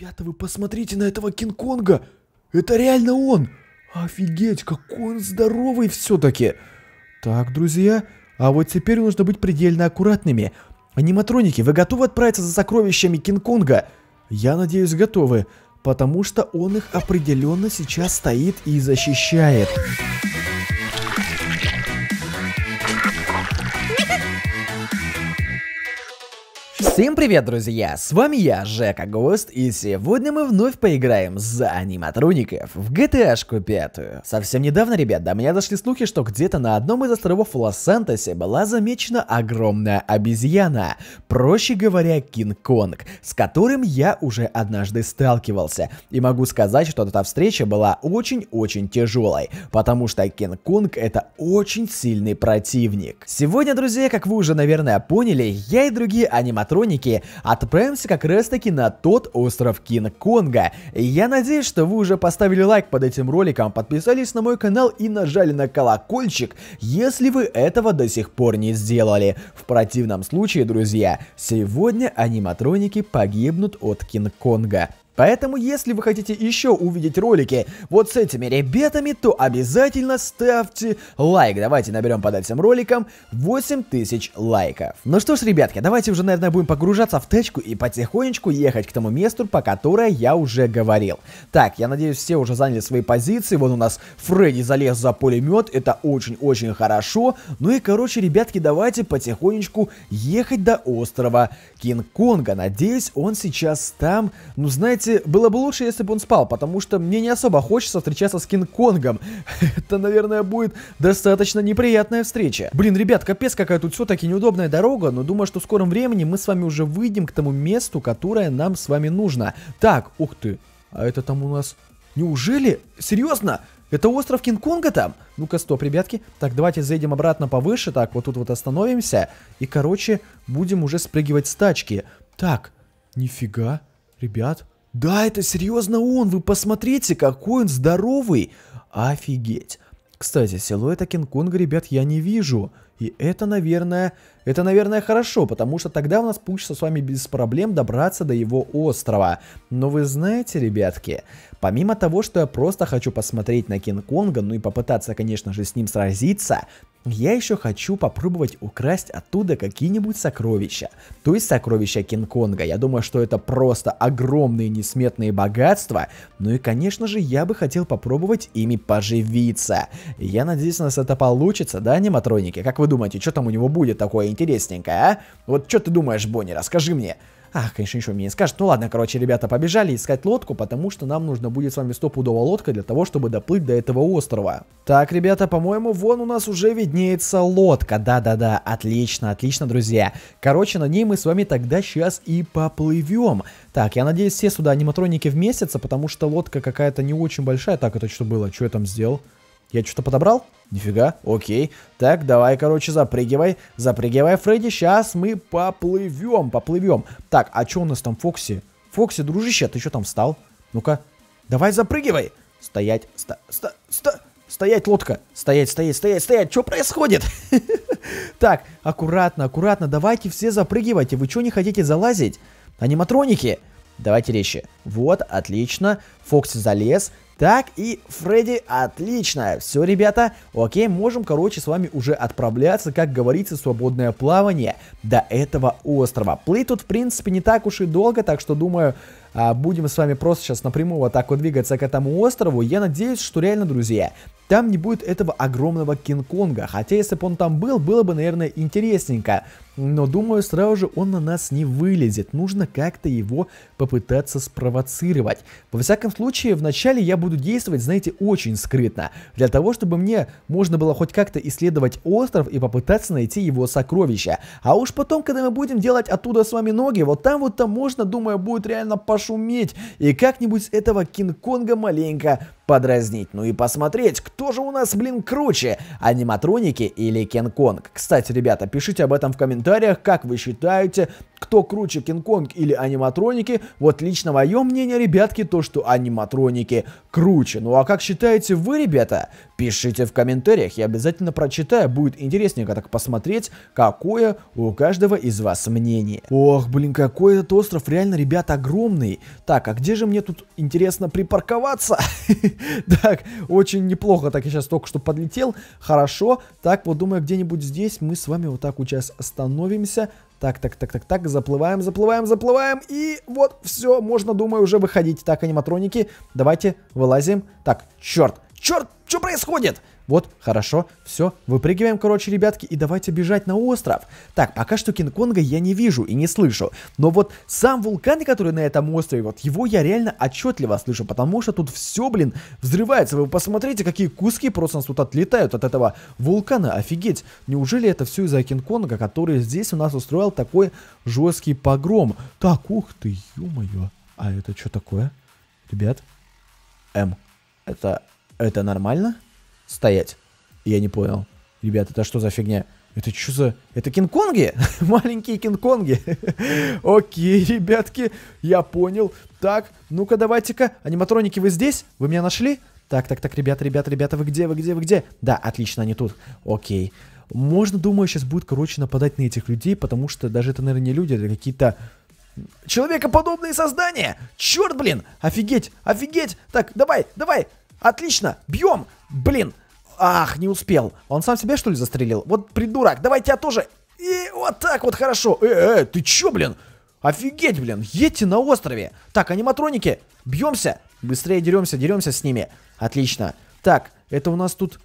Ребята, вы посмотрите на этого Кинг-Конга! Это реально он! Офигеть, какой он здоровый все-таки! Так, друзья, а вот теперь нужно быть предельно аккуратными. Аниматроники, вы готовы отправиться за сокровищами Кинг-Конга? Я надеюсь, готовы, потому что он их определенно сейчас стоит и защищает. Всем привет, друзья! С вами я, Жека Гост, и сегодня мы вновь поиграем за аниматроников в GTA пятую. Совсем недавно, ребят, до меня дошли слухи, что где-то на одном из островов Лос-Сантосе была замечена огромная обезьяна, проще говоря, Кинг-Конг, с которым я уже однажды сталкивался, и могу сказать, что эта встреча была очень-очень тяжелой, потому что Кинг-Конг это очень сильный противник. Сегодня, друзья, как вы уже, наверное, поняли, я и другие аниматроники хроники отправимся как раз таки на тот остров Кинг-Конга. Я надеюсь, что вы уже поставили лайк под этим роликом, подписались на мой канал и нажали на колокольчик, если вы этого до сих пор не сделали. В противном случае, друзья, сегодня аниматроники погибнут от Кинг-Конга. Поэтому, если вы хотите еще увидеть ролики вот с этими ребятами, то обязательно ставьте лайк. Давайте наберем под этим роликом 8000 лайков. Ну что ж, ребятки, давайте уже, наверное, будем погружаться в тачку и потихонечку ехать к тому месту, по которой я уже говорил. Так, я надеюсь, все уже заняли свои позиции. Вот у нас Фредди залез за пулемет, это очень-очень хорошо. Ну и, короче, ребятки, давайте потихонечку ехать до острова Кинг-Конга. Надеюсь, он сейчас там, ну, знаете, кстати, было бы лучше, если бы он спал, потому что мне не особо хочется встречаться с Кинг-Конгом. Это, наверное, будет достаточно неприятная встреча. Блин, ребят, капец, какая тут все-таки неудобная дорога, но думаю, что в скором времени мы с вами уже выйдем к тому месту, которое нам с вами нужно. Так, ух ты, а это там у нас... Неужели? Серьезно? Это остров Кинг-Конга там? Ну-ка, стоп, ребятки. Так, давайте зайдем обратно повыше. Так, вот тут вот остановимся. И, короче, будем уже спрыгивать с тачки. Так, нифига, ребят. Да, это серьезно он, вы посмотрите, какой он здоровый. Офигеть. Кстати, силуэта Кинг-Конга, ребят, я не вижу. И это, наверное, это, наверное, хорошо, потому что тогда у нас получится с вами без проблем добраться до его острова. Но вы знаете, ребятки, помимо того, что я просто хочу посмотреть на Кинг-Конга, ну и попытаться, конечно же, с ним сразиться, я еще хочу попробовать украсть оттуда какие-нибудь сокровища. То есть сокровища Кинг-Конга. Я думаю, что это просто огромные несметные богатства. Ну и, конечно же, я бы хотел попробовать ими поживиться. Я надеюсь, у нас это получится, да, аниматроники? Как вы думаете, что там у него будет такое интересненькое, а? Вот что ты думаешь, Бонни, расскажи мне. Ах, конечно, ничего мне не скажет. Ну ладно, короче, ребята, побежали искать лодку, потому что нам нужно будет с вами стопудово лодка для того, чтобы доплыть до этого острова. Так, ребята, по-моему, вон у нас уже виднеется лодка. Да-да-да, отлично, отлично, друзья. Короче, на ней мы с вами тогда сейчас и поплывем. Так, я надеюсь, все сюда аниматроники вместятся, потому что лодка какая-то не очень большая. Так, это что было? Что я там сделал? Я что-то подобрал? Нифига, окей. Так, давай, короче, запрыгивай. Запрыгивай, Фредди. Сейчас мы поплывем, поплывем. Так, а что у нас там Фокси? Фокси, дружище, ты что там встал? Ну-ка, давай запрыгивай. Стоять, ста, ста, ста, стоять, лодка. Стоять, стоять, стоять, стоять. Что происходит? Так, аккуратно, аккуратно. Давайте все запрыгивайте. Вы что не хотите залазить? Аниматроники. Давайте резче. Вот, отлично. Фокси залез. Так, и Фредди, отлично. Все, ребята, окей, можем, короче, с вами уже отправляться, как говорится, свободное плавание до этого острова. Плыть тут, в принципе, не так уж и долго, так что, думаю, а, будем с вами просто сейчас напрямую вот так вот двигаться к этому острову. Я надеюсь, что реально, друзья, там не будет этого огромного Кинг-Конга, хотя если бы он там был, было бы, наверное, интересненько. Но думаю, сразу же он на нас не вылезет, нужно как-то его попытаться спровоцировать. Во всяком случае, вначале я буду действовать, знаете, очень скрытно, для того, чтобы мне можно было хоть как-то исследовать остров и попытаться найти его сокровища. А уж потом, когда мы будем делать оттуда с вами ноги, вот там вот там можно, думаю, будет реально пошуметь и как-нибудь этого Кинг-Конга маленько подразнить, ну и посмотреть, кто же у нас, блин, круче, аниматроники или Кинг-Конг. Кстати, ребята, пишите об этом в комментариях, как вы считаете, кто круче, Кинг-Конг или аниматроники. Вот лично мое мнение, ребятки, то, что аниматроники круче. Ну а как считаете вы, ребята? Пишите в комментариях, я обязательно прочитаю, будет интересненько так посмотреть, какое у каждого из вас мнение. Ох, блин, какой этот остров, реально, ребята, огромный. Так, а где же мне тут интересно припарковаться? Так, очень неплохо, так я сейчас только что подлетел, хорошо. Так, вот думаю, где-нибудь здесь мы с вами вот так вот сейчас остановимся. Так, так, так, так, так, заплываем, заплываем, заплываем. И вот все, можно, думаю, уже выходить. Так, аниматроники, давайте вылазим. Так, черт. Черт, что происходит? Вот, хорошо, все, выпрыгиваем, короче, ребятки, и давайте бежать на остров. Так, пока что Кинг-Конга я не вижу и не слышу, но вот сам вулкан, который на этом острове, вот его я реально отчетливо слышу, потому что тут все, блин, взрывается. Вы посмотрите, какие куски просто тут отлетают от этого вулкана, офигеть. Неужели это все из-за Кинг-Конга, который здесь у нас устроил такой жесткий погром? Так, ух ты, ё-моё, а это что такое? Ребят, М, это это нормально? Стоять. Я не понял. Ребята, это что за фигня? Это что за... Это Кинг-Конги? Маленькие Кинг-Конги. Окей, ребятки, я понял. Так, ну-ка давайте-ка. Аниматроники, вы здесь? Вы меня нашли? Так, так, так, ребята, ребята, ребята, вы где, вы где, вы где? Да, отлично, они тут. Окей. Можно, думаю, сейчас будет, короче, нападать на этих людей, потому что даже это, наверное, не люди, это какие-то человекоподобные создания. Черт, блин, офигеть, офигеть. Так, давай, давай, Отлично, бьем. Блин, ах, не успел. Он сам себя, что ли, застрелил? Вот придурок, давай тебя тоже. И вот так вот хорошо. Э, э, ты чё, блин? Офигеть, блин, едьте на острове. Так, аниматроники, бьемся. Быстрее деремся, деремся с ними. Отлично. Так, это у нас тут...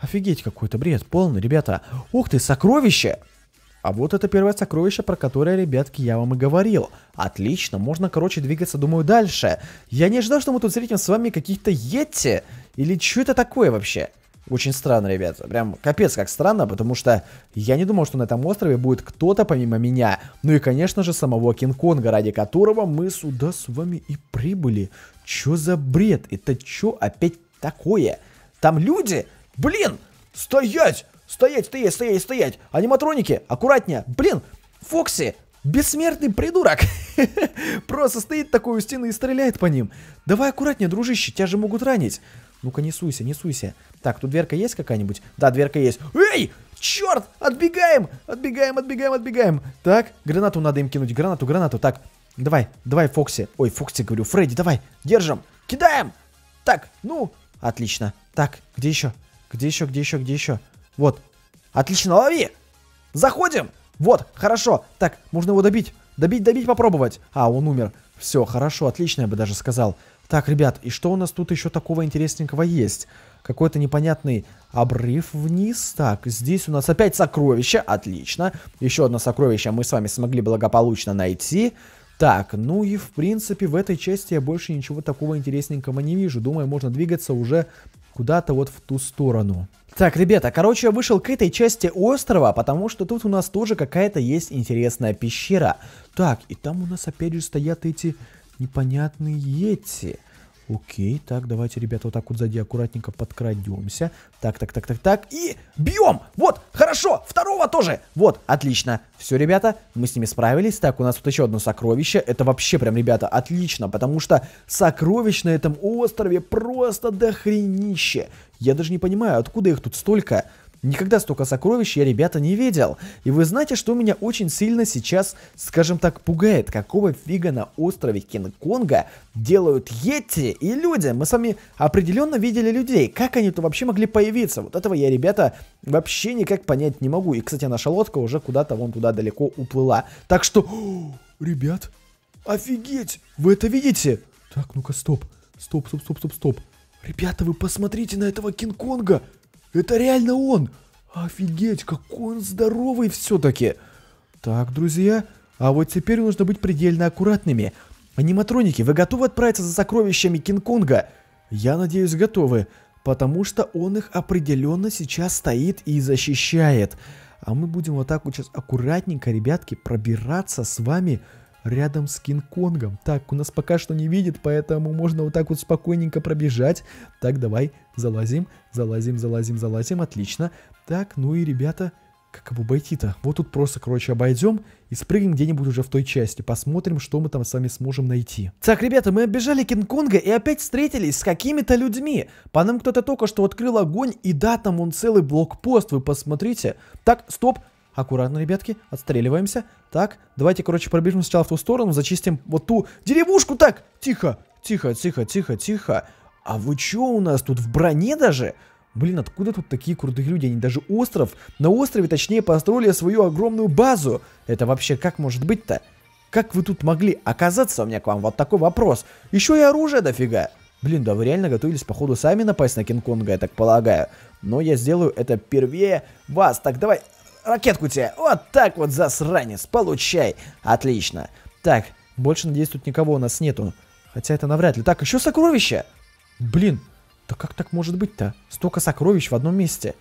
Офигеть какой-то бред полный, ребята. Ух ты, сокровище. А вот это первое сокровище, про которое, ребятки, я вам и говорил. Отлично, можно, короче, двигаться, думаю, дальше. Я не ожидал, что мы тут встретим с вами каких-то йети. Или что это такое вообще? Очень странно, ребята, Прям капец как странно, потому что я не думал, что на этом острове будет кто-то помимо меня. Ну и, конечно же, самого Кинг-Конга, ради которого мы сюда с вами и прибыли. Чё за бред? Это чё опять такое? Там люди? Блин! Стоять! Стоять, стоять, стоять, стоять! Аниматроники, аккуратнее! Блин, Фокси, бессмертный придурок! Просто стоит такой у стены и стреляет по ним. Давай аккуратнее, дружище, тебя же могут ранить. Ну-ка, не суйся, не суйся. Так, тут дверка есть какая-нибудь? Да, дверка есть. Эй! Черт! Отбегаем! Отбегаем, отбегаем, отбегаем. Так, гранату надо им кинуть. Гранату, гранату. Так, давай, давай, Фокси. Ой, Фокси, говорю, Фредди, давай, держим. Кидаем! Так, ну, отлично. Так, где еще? Где еще, где еще, где еще? Вот. Отлично, лови! Заходим! Вот, хорошо. Так, можно его добить. Добить, добить, попробовать. А, он умер. Все, хорошо, отлично, я бы даже сказал. Так, ребят, и что у нас тут еще такого интересненького есть? Какой-то непонятный обрыв вниз. Так, здесь у нас опять сокровище. Отлично. Еще одно сокровище мы с вами смогли благополучно найти. Найти. Так, ну и в принципе в этой части я больше ничего такого интересненького не вижу. Думаю, можно двигаться уже куда-то вот в ту сторону. Так, ребята, короче, я вышел к этой части острова, потому что тут у нас тоже какая-то есть интересная пещера. Так, и там у нас опять же стоят эти непонятные йети. Окей, так, давайте, ребята, вот так вот сзади аккуратненько подкрадемся. Так, так, так, так, так. И бьем! Вот, хорошо! Второго тоже! Вот, отлично. Все, ребята, мы с ними справились. Так, у нас вот еще одно сокровище. Это вообще прям, ребята, отлично, потому что сокровищ на этом острове просто дохренище. Я даже не понимаю, откуда их тут столько. Никогда столько сокровищ я, ребята, не видел. И вы знаете, что меня очень сильно сейчас, скажем так, пугает. Какого фига на острове Кинг-Конга делают Йети и люди? Мы с вами определенно видели людей. Как они то вообще могли появиться? Вот этого я, ребята, вообще никак понять не могу. И, кстати, наша лодка уже куда-то вон туда далеко уплыла. Так что, ребят, офигеть, вы это видите? Так, ну-ка, стоп. Стоп, стоп, стоп, стоп, стоп. Ребята, вы посмотрите на этого Кинг-Конга. Это реально он! Офигеть, какой он здоровый все-таки! Так, друзья, а вот теперь нужно быть предельно аккуратными. Аниматроники, вы готовы отправиться за сокровищами Кинг-Конга? Я надеюсь, готовы, потому что он их определенно сейчас стоит и защищает. А мы будем вот так вот сейчас аккуратненько, ребятки, пробираться с вами рядом с Кинг-Конгом. Так, у нас пока что не видит, поэтому можно вот так вот спокойненько пробежать. Так, давай, залазим, залазим, залазим, залазим, отлично. Так, ну и, ребята, как обойти-то? Вот тут просто, короче, обойдем и спрыгнем где-нибудь уже в той части. Посмотрим, что мы там с вами сможем найти. Так, ребята, мы оббежали Кинг-Конга и опять встретились с какими-то людьми. По нам кто-то только что открыл огонь, и да, там он целый блокпост, вы посмотрите. Так, стоп, Аккуратно, ребятки, отстреливаемся. Так, давайте, короче, пробежим сначала в ту сторону, зачистим вот ту деревушку. Так, тихо, тихо, тихо, тихо, тихо. А вы чё у нас тут в броне даже? Блин, откуда тут такие крутые люди? Они даже остров, на острове точнее построили свою огромную базу. Это вообще как может быть-то? Как вы тут могли оказаться? У меня к вам вот такой вопрос. Еще и оружие дофига. Блин, да вы реально готовились, походу, сами напасть на Кинг-Конга, я так полагаю. Но я сделаю это первее вас. Так, давай, ракетку тебе. Вот так вот, засранец, получай. Отлично. Так, больше, надеюсь, тут никого у нас нету. Хотя это навряд ли. Так, еще сокровища. Блин, да как так может быть-то? Столько сокровищ в одном месте.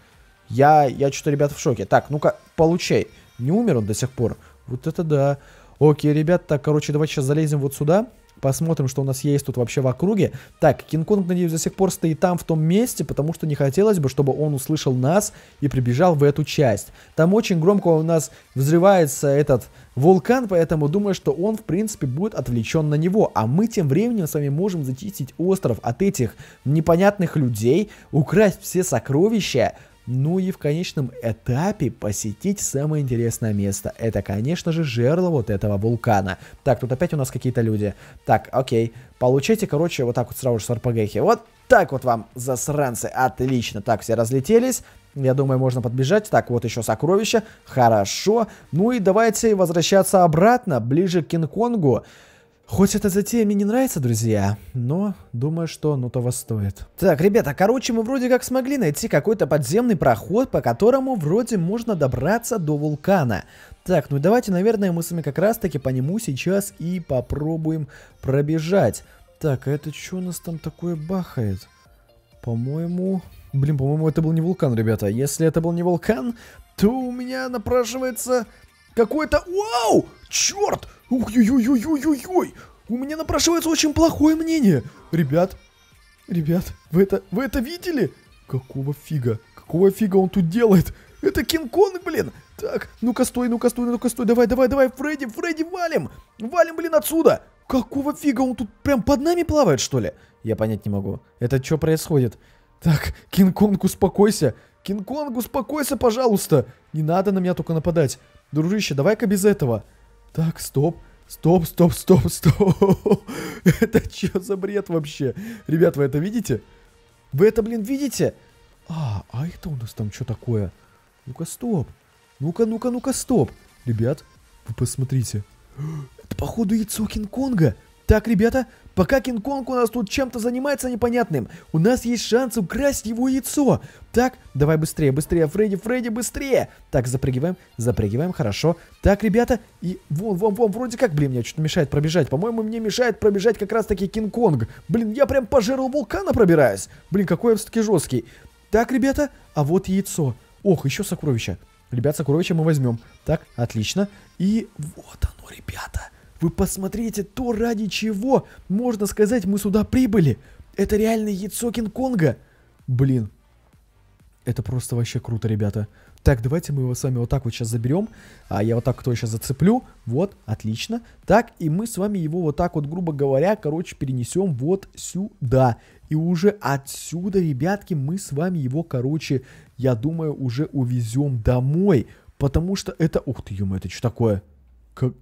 Я, я что-то, ребят, в шоке. Так, ну-ка, получай. Не умер он до сих пор. Вот это да. Окей, ребят, так, короче, давайте сейчас залезем вот сюда. Посмотрим, что у нас есть тут вообще в округе. Так, Кинг-Конг, надеюсь, до сих пор стоит там, в том месте, потому что не хотелось бы, чтобы он услышал нас и прибежал в эту часть. Там очень громко у нас взрывается этот вулкан, поэтому думаю, что он, в принципе, будет отвлечен на него. А мы тем временем с вами можем зачистить остров от этих непонятных людей, украсть все сокровища, ну и в конечном этапе посетить самое интересное место. Это, конечно же, жерло вот этого вулкана. Так, тут опять у нас какие-то люди. Так, окей. Получайте, короче, вот так вот сразу же с РПГхи. Вот так вот вам, засранцы. Отлично. Так, все разлетелись. Я думаю, можно подбежать. Так, вот еще сокровища. Хорошо. Ну и давайте возвращаться обратно, ближе к Кинг-Конгу. Хоть эта затея мне не нравится, друзья, но думаю, что ну того стоит. Так, ребята, короче, мы вроде как смогли найти какой-то подземный проход, по которому вроде можно добраться до вулкана. Так, ну давайте, наверное, мы с вами как раз-таки по нему сейчас и попробуем пробежать. Так, а это что у нас там такое бахает? По-моему... Блин, по-моему, это был не вулкан, ребята. Если это был не вулкан, то у меня напрашивается какой-то... Вау! Черт! Ух-ой-ой-ой-ой-ой-ой! У меня напрашивается очень плохое мнение. Ребят, ребят, вы это, вы это видели? Какого фига? Какого фига он тут делает? Это Кинг-Конг, блин! Так, ну-ка стой, ну-ка стой, ну-ка стой, давай, давай, давай, Фредди, Фредди, валим! Валим, блин, отсюда! Какого фига он тут прям под нами плавает, что ли? Я понять не могу. Это что происходит? Так, Кинг-Конг, успокойся. Кинг-Конг, успокойся, пожалуйста. Не надо на меня только нападать. Дружище, давай-ка без этого. Так, стоп. Стоп, стоп, стоп, стоп. это что за бред вообще? Ребят, вы это видите? Вы это, блин, видите? А, а это у нас там что такое? Ну-ка, стоп. Ну-ка, ну-ка, ну-ка, стоп. Ребят, вы посмотрите. Это, походу, яйцо Кинг-Конга. Так, ребята, Пока Кинг-Конг у нас тут чем-то занимается непонятным, у нас есть шанс украсть его яйцо. Так, давай быстрее, быстрее, Фредди, Фредди, быстрее. Так, запрыгиваем, запрыгиваем, хорошо. Так, ребята, и вон, вон, вон, вроде как, блин, мне что-то мешает пробежать. По-моему, мне мешает пробежать как раз-таки Кинг-Конг. Блин, я прям по жиру вулкана пробираюсь. Блин, какой я все-таки жесткий. Так, ребята, а вот яйцо. Ох, еще сокровища. Ребят, сокровища мы возьмем. Так, отлично. И вот оно, ребята. Ребята. Вы посмотрите то, ради чего, можно сказать, мы сюда прибыли. Это реально яйцо Кинг-Конга. Блин. Это просто вообще круто, ребята. Так, давайте мы его с вами вот так вот сейчас заберем. А я вот так кто сейчас зацеплю. Вот, отлично. Так, и мы с вами его вот так вот, грубо говоря, короче, перенесем вот сюда. И уже отсюда, ребятки, мы с вами его, короче, я думаю, уже увезем домой. Потому что это... Ух ты, ё это что такое? Как...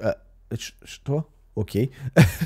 А, Э, что? Окей.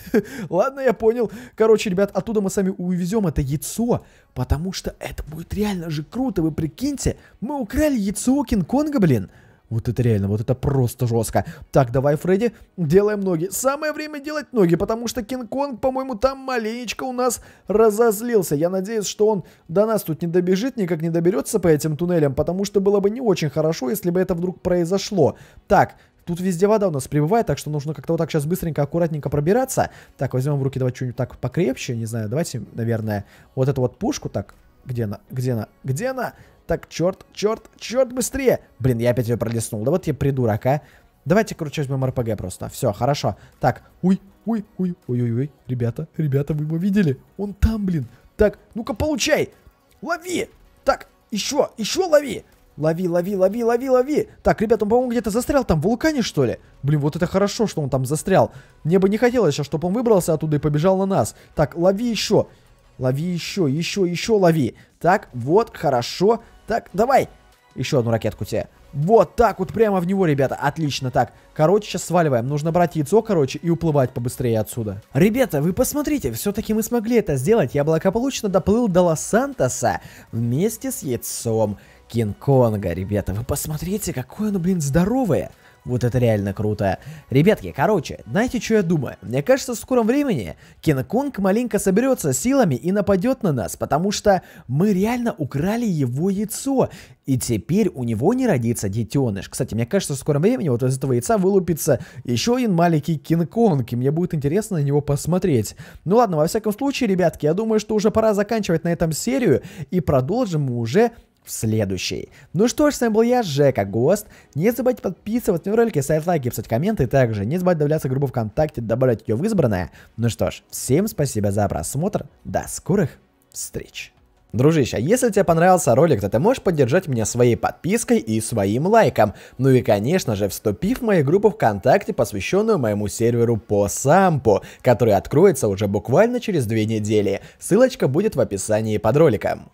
Ладно, я понял. Короче, ребят, оттуда мы сами увезем это яйцо, потому что это будет реально же круто, вы прикиньте. Мы украли яйцо Кинг-Конга, блин. Вот это реально, вот это просто жестко. Так, давай, Фредди, делаем ноги. Самое время делать ноги, потому что Кинг-Конг, по-моему, там маленечко у нас разозлился. Я надеюсь, что он до нас тут не добежит, никак не доберется по этим туннелям, потому что было бы не очень хорошо, если бы это вдруг произошло. Так, Тут везде вода у нас прибывает, так что нужно как-то вот так сейчас быстренько, аккуратненько пробираться. Так, возьмем в руки давайте что-нибудь так покрепче, не знаю, давайте, наверное, вот эту вот пушку так. Где она? Где она? Где она? Так, черт, черт, черт, быстрее! Блин, я опять ее пролистнул. Да вот я придурок, а. Давайте, короче, возьмем РПГ просто. Все, хорошо. Так, уй, уй, уй, уй, уй, уй. Ребята, ребята, вы его видели? Он там, блин. Так, ну-ка получай. Лови. Так, еще, еще лови. Лови, лови, лови, лови, лови. Так, ребят, он, по-моему, где-то застрял там, в вулкане, что ли? Блин, вот это хорошо, что он там застрял. Мне бы не хотелось сейчас, чтобы он выбрался оттуда и побежал на нас. Так, лови еще. Лови еще, еще, еще лови. Так, вот, хорошо. Так, давай. Еще одну ракетку тебе. Вот так вот прямо в него, ребята. Отлично. Так, короче, сейчас сваливаем. Нужно брать яйцо, короче, и уплывать побыстрее отсюда. Ребята, вы посмотрите, все-таки мы смогли это сделать. Я благополучно доплыл до Лос-Сантоса вместе с яйцом. Кинг-Конга, ребята. Вы посмотрите, какое оно, блин, здоровое. Вот это реально круто. Ребятки, короче, знаете, что я думаю? Мне кажется, в скором времени Кинг-Конг маленько соберется силами и нападет на нас, потому что мы реально украли его яйцо. И теперь у него не родится детеныш. Кстати, мне кажется, в скором времени вот из этого яйца вылупится еще один маленький Кинг-Конг, и мне будет интересно на него посмотреть. Ну ладно, во всяком случае, ребятки, я думаю, что уже пора заканчивать на этом серию, и продолжим мы уже в следующей. Ну что ж, с вами был я, Жека Гост. Не забывайте подписываться на ролики, ставить лайки, писать комменты. Также не забывайте добавляться в группу ВКонтакте, добавлять ее в избранное. Ну что ж, всем спасибо за просмотр. До скорых встреч. Дружище, а если тебе понравился ролик, то ты можешь поддержать меня своей подпиской и своим лайком. Ну и, конечно же, вступив в мою группу ВКонтакте, посвященную моему серверу по сампу, который откроется уже буквально через две недели. Ссылочка будет в описании под роликом.